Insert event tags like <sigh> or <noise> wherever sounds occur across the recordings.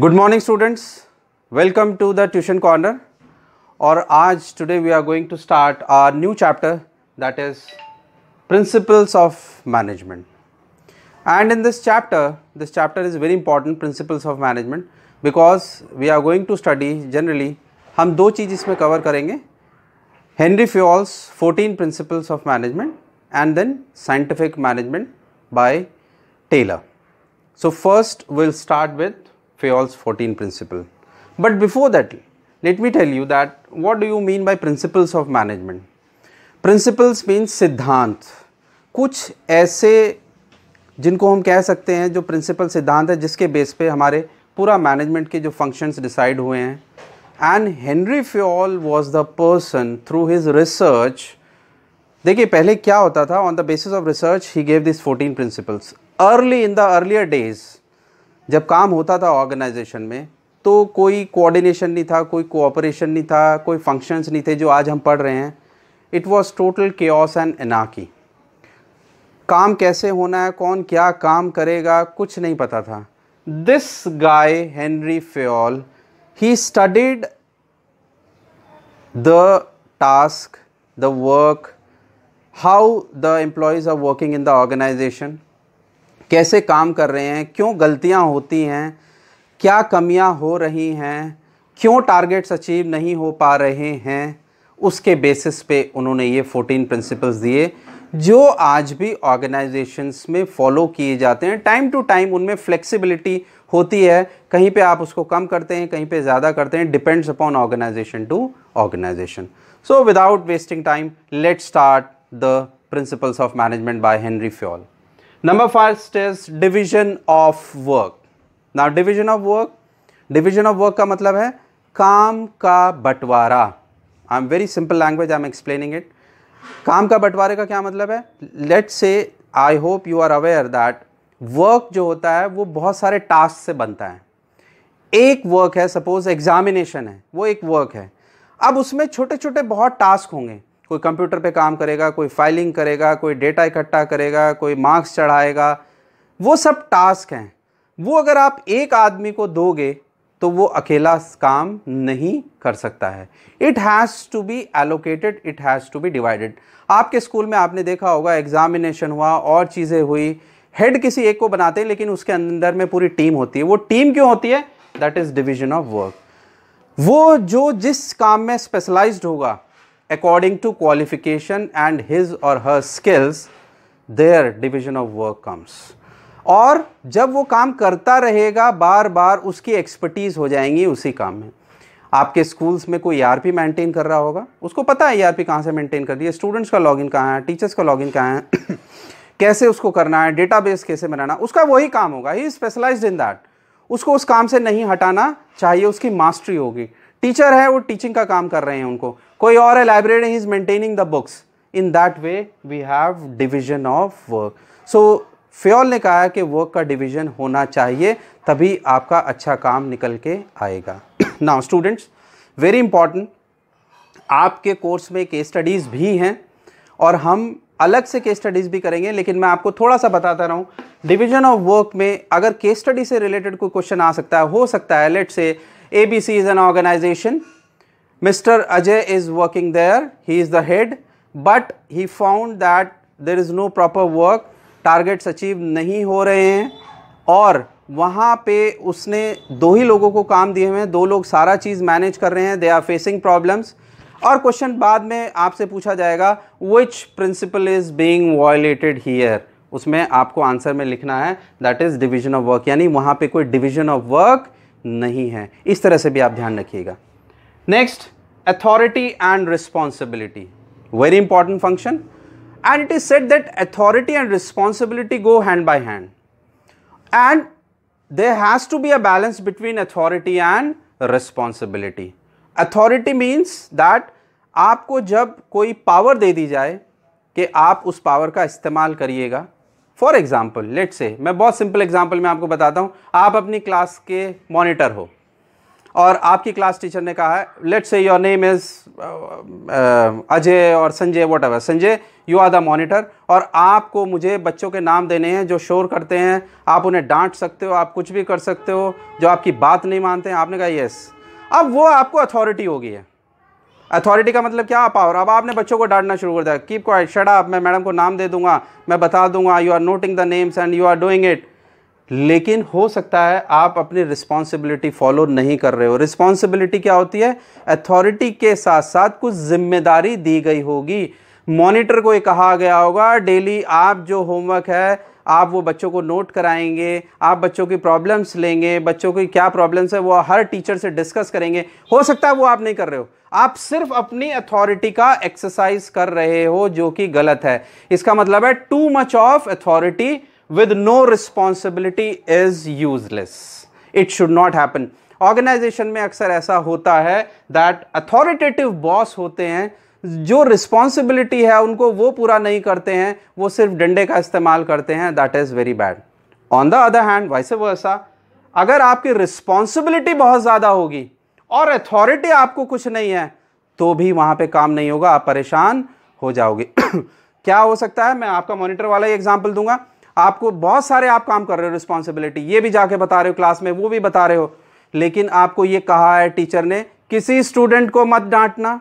Good morning students welcome to the tuition corner और आज today we are going to start our new chapter that is principles of management and in this chapter this chapter is very important principles of management because we are going to study generally हम दो चीज़ इसमें cover करेंगे Henry Fayol's 14 principles of management and then scientific management by Taylor so first will start with Fayol's 14 principle. But before that, let me tell you that what do you mean by principles of management? Principles means सिद्धांत कुछ ऐसे जिनको हम कह सकते हैं जो principal सिद्धांत है जिसके बेस पे हमारे पूरा मैनेजमेंट के जो फंक्शंस डिसाइड हुए हैं and Henry Fayol was the person through his research देखिए पहले क्या होता था on the basis of research he gave this 14 principles early in the earlier days जब काम होता था ऑर्गेनाइजेशन में तो कोई कोऑर्डिनेशन नहीं था कोई कोऑपरेशन नहीं था कोई फंक्शंस नहीं थे जो आज हम पढ़ रहे हैं it was total chaos and एनाकी काम कैसे होना है कौन क्या काम करेगा कुछ नहीं पता था this guy Henry Fayol he studied the task the work how the employees are working in the organization कैसे काम कर रहे हैं क्यों गलतियां होती हैं क्या कमियां हो रही हैं क्यों टारगेट्स अचीव नहीं हो पा रहे हैं उसके बेसिस पे उन्होंने ये 14 प्रिंसिपल्स दिए जो आज भी ऑर्गेनाइजेशंस में फॉलो किए जाते हैं टाइम टू टाइम उनमें फ्लेक्सिबिलिटी होती है कहीं पे आप उसको कम करते हैं कहीं पे ज़्यादा करते हैं depends upon organization to organization so without wasting time let start the principles of management by Henry Fayol number first is division of work ना division of work division of work का मतलब है काम का बंटवारा I am very simple language I am explaining it काम का बंटवारे का क्या मतलब है let say I hope you are aware that work जो होता है वो बहुत सारे टास्क से बनता है एक वर्क है सपोज एग्जामिनेशन है वो एक वर्क है अब उसमें छोटे छोटे बहुत टास्क होंगे कोई कंप्यूटर पे काम करेगा कोई फाइलिंग करेगा कोई डेटा इकट्ठा करेगा कोई मार्क्स चढ़ाएगा वो सब टास्क हैं वो अगर आप एक आदमी को दोगे तो वो अकेला काम नहीं कर सकता है it has to be allocated it has to be divided आपके स्कूल में आपने देखा होगा एग्जामिनेशन हुआ और चीज़ें हुई हेड किसी एक को बनाते हैं लेकिन उसके अंदर में पूरी टीम होती है वो टीम क्यों होती है that is division of work वो जो जिस काम में स्पेशलाइज्ड होगा according to qualification and his or her skills their division of work comes और जब वो काम करता रहेगा बार बार उसकी एक्सपर्टीज़ हो जाएंगी उसी काम में आपके स्कूल्स में कोई आर पी मेंटेन कर रहा होगा उसको पता है ई e कहाँ से मेंटेन कर दिया है स्टूडेंट्स का लॉगिन कहाँ है टीचर्स का लॉगिन कहाँ है <coughs> कैसे उसको करना है डेटाबेस कैसे बनाना उसका वही काम होगा ही स्पेशलाइज इन दैट उसको उस काम से नहीं हटाना चाहिए उसकी मास्टरी होगी टीचर है वो टीचिंग का काम कर रहे हैं उनको कोई और library librarian is maintaining the books in that way we have division of work so Fayol ने कहा है कि वर्क का डिवीजन होना चाहिए तभी आपका अच्छा काम निकल के आएगा नाउ स्टूडेंट्स वेरी इंपॉर्टेंट आपके कोर्स में केस स्टडीज़ भी हैं और हम अलग से केस स्टडीज़ भी करेंगे लेकिन मैं आपको थोड़ा सा बताता रहूं डिवीजन ऑफ वर्क में अगर केस स्टडी से रिलेटेड कोई क्वेश्चन आ सकता है हो सकता है let say A B C is an organization Mr. Ajay is working there, he is the head, but he found that there is no proper work, targets achieved नहीं हो रहे हैं और वहाँ पे उसने दो ही लोगों को काम दिए हुए हैं दो लोग सारा चीज़ मैनेज कर रहे हैं दे आर फेसिंग प्रॉब्लम्स और क्वेश्चन बाद में आपसे पूछा जाएगा which principle is being violated here उसमें आपको आंसर में लिखना है that is division of work यानी वहाँ पे कोई डिवीजन ऑफ वर्क नहीं है इस तरह से भी आप ध्यान रखिएगा Next, authority and responsibility. Very important function. And it is said that authority and responsibility go hand by hand. And there has to be a balance between authority and responsibility. Authority means that आपको जब कोई power दे दी जाए कि आप उस power का इस्तेमाल करिएगा फॉर एग्ज़ाम्पल लेट से मैं बहुत सिंपल एग्जाम्पल में आपको बताता हूँ आप अपनी क्लास के मॉनिटर हो और आपकी क्लास टीचर ने कहा है लेट से योर नेम इज़ अजय और Sanjay whatever Sanjay you are the monitor और आपको मुझे बच्चों के नाम देने हैं जो शोर करते हैं आप उन्हें डांट सकते हो आप कुछ भी कर सकते हो जो आपकी बात नहीं मानते हैं आपने कहा येस अब वो आपको अथॉरिटी होगी है अथॉरिटी का मतलब क्या पावर अब आपने बच्चों को डांटना शुरू कर दिया कीप क्वाइट शट अप मैं मैडम को नाम दे दूंगा मैं बता दूंगा you are noting the names and you are doing it लेकिन हो सकता है आप अपनी रिस्पॉन्सिबिलिटी फॉलो नहीं कर रहे हो रिस्पॉन्सिबिलिटी क्या होती है अथॉरिटी के साथ साथ कुछ जिम्मेदारी दी गई होगी मॉनिटर को ये कहा गया होगा डेली आप जो होमवर्क है आप वो बच्चों को नोट कराएंगे आप बच्चों की प्रॉब्लम्स लेंगे बच्चों की क्या प्रॉब्लम्स है वो हर टीचर से डिस्कस करेंगे हो सकता है वो आप नहीं कर रहे हो आप सिर्फ अपनी अथॉरिटी का एक्सरसाइज कर रहे हो जो कि गलत है इसका मतलब है too much of authority with no responsibility is useless. It should not happen. Organization में अक्सर ऐसा होता है दैट अथॉरिटेटिव बॉस होते हैं जो रिस्पॉन्सिबिलिटी है उनको वो पूरा नहीं करते हैं वो सिर्फ डंडे का इस्तेमाल करते हैं that is very bad on the other hand वैसे वो ऐसा अगर आपकी रिस्पॉन्सिबिलिटी बहुत ज़्यादा होगी और अथॉरिटी आपको कुछ नहीं है तो भी वहाँ पे काम नहीं होगा आप परेशान हो जाओगे <coughs> क्या हो सकता है मैं आपका मॉनिटर वाला ही एग्जाम्पल दूंगा आपको बहुत सारे आप काम कर रहे हो रिस्पॉन्सिबिलिटी ये भी जाके बता रहे हो क्लास में वो भी बता रहे हो लेकिन आपको ये कहा है टीचर ने किसी स्टूडेंट को मत डांटना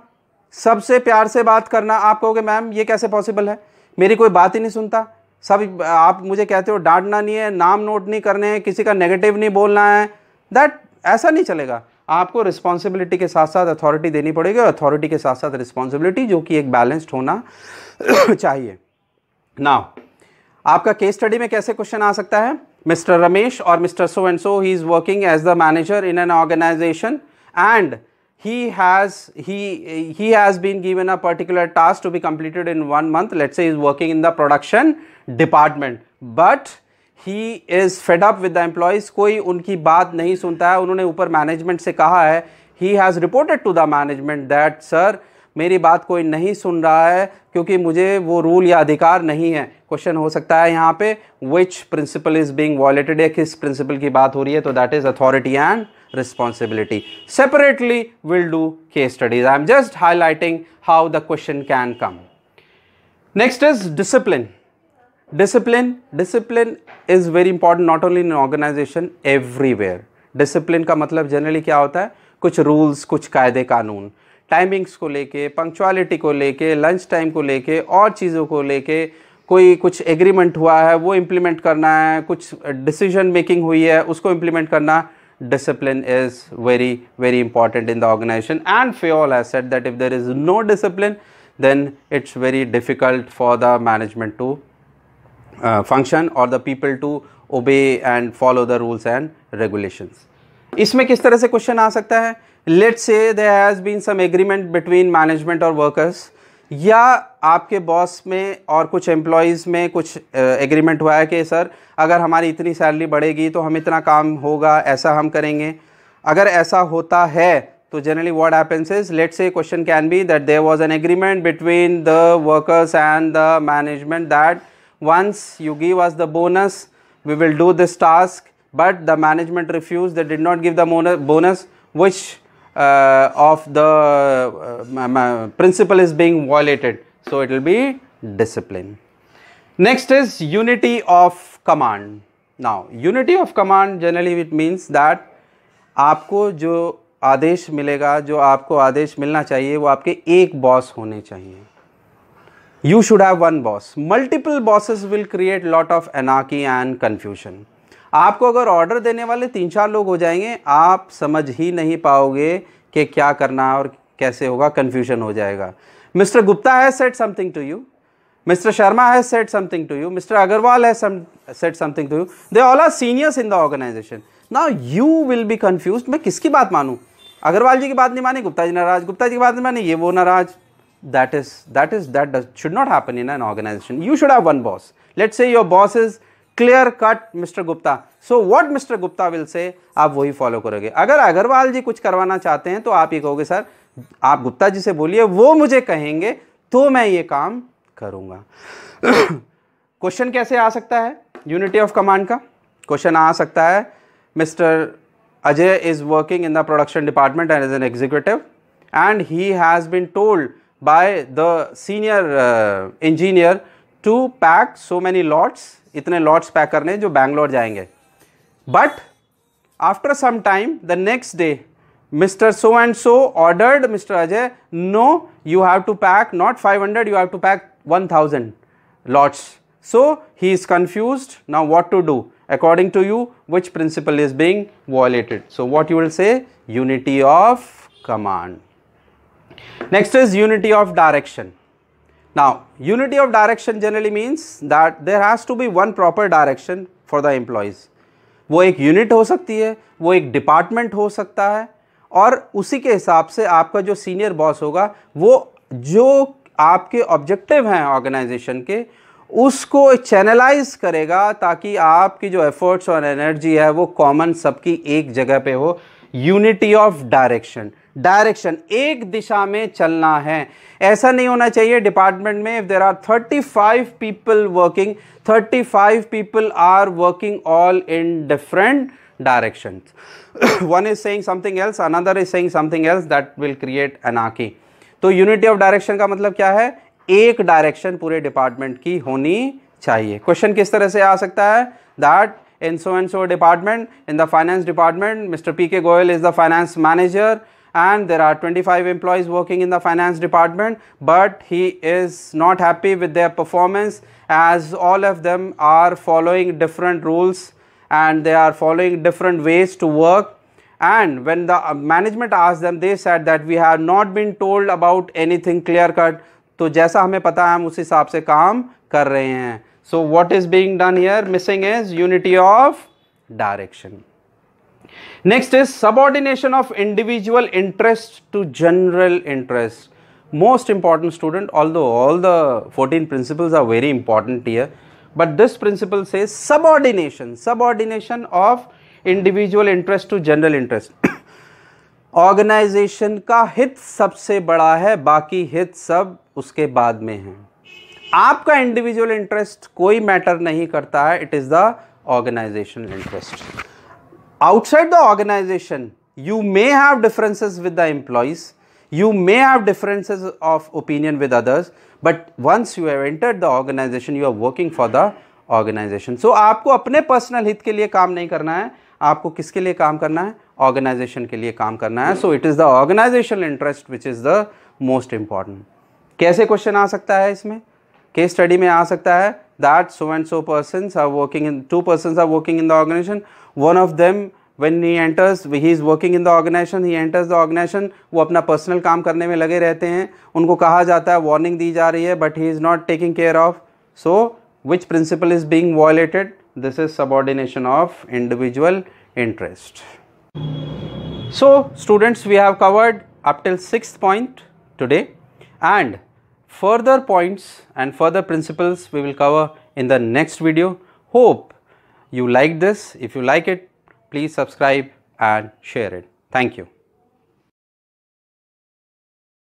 सबसे प्यार से बात करना आप कहोगे मैम ये कैसे पॉसिबल है मेरी कोई बात ही नहीं सुनता सब आप मुझे कहते हो डांटना नहीं है नाम नोट नहीं करने हैं किसी का नेगेटिव नहीं बोलना है दैट ऐसा नहीं चलेगा आपको रिस्पॉन्सिबिलिटी के साथ साथ अथॉरिटी देनी पड़ेगी और अथॉरिटी के साथ साथ रिस्पॉन्सिबिलिटी जो कि एक बैलेंस्ड होना <coughs> चाहिए नाउ आपका केस स्टडी में कैसे क्वेश्चन आ सकता है मिस्टर रमेश और mister so and so he is working as the manager in an organization and he has he has been given a particular task to be completed in one month let say is working in the production department but he is fed up with the employees कोई उनकी बात नहीं सुनता है उन्होंने ऊपर management से कहा है he has reported to the management that sir मेरी बात कोई नहीं सुन रहा है क्योंकि मुझे वो रूल या अधिकार नहीं है क्वेश्चन हो सकता है यहाँ पे which principle is being violated या किस प्रिंसिपल की बात हो रही है तो that is authority and responsibility separately will do case studies I am just highlighting how the question can come next is discipline discipline discipline is very important not only in organization everywhere discipline का मतलब generally क्या होता है कुछ rules कुछ कायदे कानून timings को लेके पंक्चुअलिटी को लेके लंच टाइम को लेके और चीज़ों को लेके कोई कुछ एग्रीमेंट हुआ है वो इम्प्लीमेंट करना है कुछ डिसीजन मेकिंग हुई है उसको इम्प्लीमेंट करना discipline is very very important in the organization and Fayol has set that if there is no discipline then it's very difficult for the management to function और the people to obey and follow the rules and regulation इसमें किस तरह से question आ सकता है let say there has been some agreement between management और workers या आपके बॉस में और कुछ एम्प्लॉयज़ में कुछ एग्रीमेंट हुआ है कि सर अगर हमारी इतनी सैलरी बढ़ेगी तो हम इतना काम होगा ऐसा हम करेंगे अगर ऐसा होता है तो generally what happens is let say question can be that there was an agreement between the workers and the management that once you give us the bonus we will do this task but the management refuse the did not give the bonus which uh, of the uh, principle is being violated. So, it will be discipline. Next is unity of command. Now, unity of command generally it means that आपको जो आदेश मिलेगा जो आपको आदेश मिलना चाहिए वो आपके एक बॉस होने चाहिए you should have one boss multiple bosses will create lot of anarchy and confusion आपको अगर ऑर्डर देने वाले तीन चार लोग हो जाएंगे आप समझ ही नहीं पाओगे कि क्या करना और कैसे होगा कन्फ्यूजन हो जाएगा mister Gupta has set something to you mister Sharma has set something to you mister Agarwal has some set something to you they all are seniors in the organization you will will be मैं किसकी बात मानूँ अग्रवाल जी की बात नहीं मानी गुप्ता जी नाराज गुप्ता जी की बात नहीं मानी ये वो नाराज that is that is that should not happen in an organization you should have one boss let's say your boss is clear cut mister Gupta so what mister Gupta will say आप वही फॉलो करोगे अगर अग्रवाल जी कुछ करवाना चाहते हैं तो आप ये कहोगे सर आप गुप्ता जी से बोलिए वो मुझे कहेंगे तो मैं ये काम करूँगा क्वेश्चन <coughs> कैसे आ सकता है यूनिटी ऑफ कमांड का क्वेश्चन आ सकता है mister Ajay is working in the production department and as an executive and he has been told by the senior engineer to pack so many lots इतने लॉट्स पैक करने जो बैंगलोर जाएंगे but after some time the next day mister so and so ordered mister Ajay no you have to pack not 500 you have to pack 1000 lots so he is confuse now what to do according to you which principle is being violated so what you will say unity of command next is unity of direction Now, unity of direction generally means that there has to be one proper direction for the employees. वो एक unit हो सकती है वो एक department हो सकता है और उसी के हिसाब से आपका जो senior boss होगा वो जो आपके objective हैं organization के उसको चैनलाइज करेगा ताकि आपकी जो एफर्ट्स और एनर्जी है वो कॉमन सबकी एक जगह पे हो यूनिटी ऑफ डायरेक्शन डायरेक्शन एक दिशा में चलना है ऐसा नहीं होना चाहिए डिपार्टमेंट में if there are 35 people working 35 people are working all in different direction one is saying something else another is saying something else that will create एनाकी तो यूनिटी ऑफ डायरेक्शन का मतलब क्या है एक डायरेक्शन पूरे डिपार्टमेंट की होनी चाहिए क्वेश्चन किस तरह से आ सकता है that in so and so department in the finance department mister P K Goyal is the finance manager and there are 25 employees working in the finance department but he is not happy with their performance as all of them are following different rules and they are following different ways to work and when the uh, management asked them they said that we have not been told about anything clear cut to जैसा हमें पता है हम उस हिसाब से काम कर रहे हैं So, what is being done here? Missing is unity of direction. Next is subordination of individual interest to general interest most important student although all the fourteen principles are very important year but this principle say subordination ordination of individual interest to general interest organization का हित सबसे बड़ा है बाकी हित सब उसके बाद में है आपका इंडिविजुअल इंटरेस्ट कोई मैटर नहीं करता है it is the organization interest outside the organization you may have differences with the employees you may have differences of opinion with others but once you have entered the organization you are working for the organization so, aapko apne personal hit ke liye kaam nahi karna hai aapko kiske liye kaam karna hai organization ke liye kaam karna hai so it is the organizational interest which is the most important kaise question aa sakta hai isme case study mein aa sakta hai that so and so persons are working in two persons are working in the organization one of them when he enters he is working in the organization he enters the organization वो अपना personal काम karne में लगे रहते हैं unko कहा जाता है warning दी जा रही है but he is not taking care of so which principle is being violated this is subordination of individual interest so students we have covered up till sixth point today and Further points and further principles we will cover in the next video. Hope you like this. If you like it, please subscribe and share it. Thank you.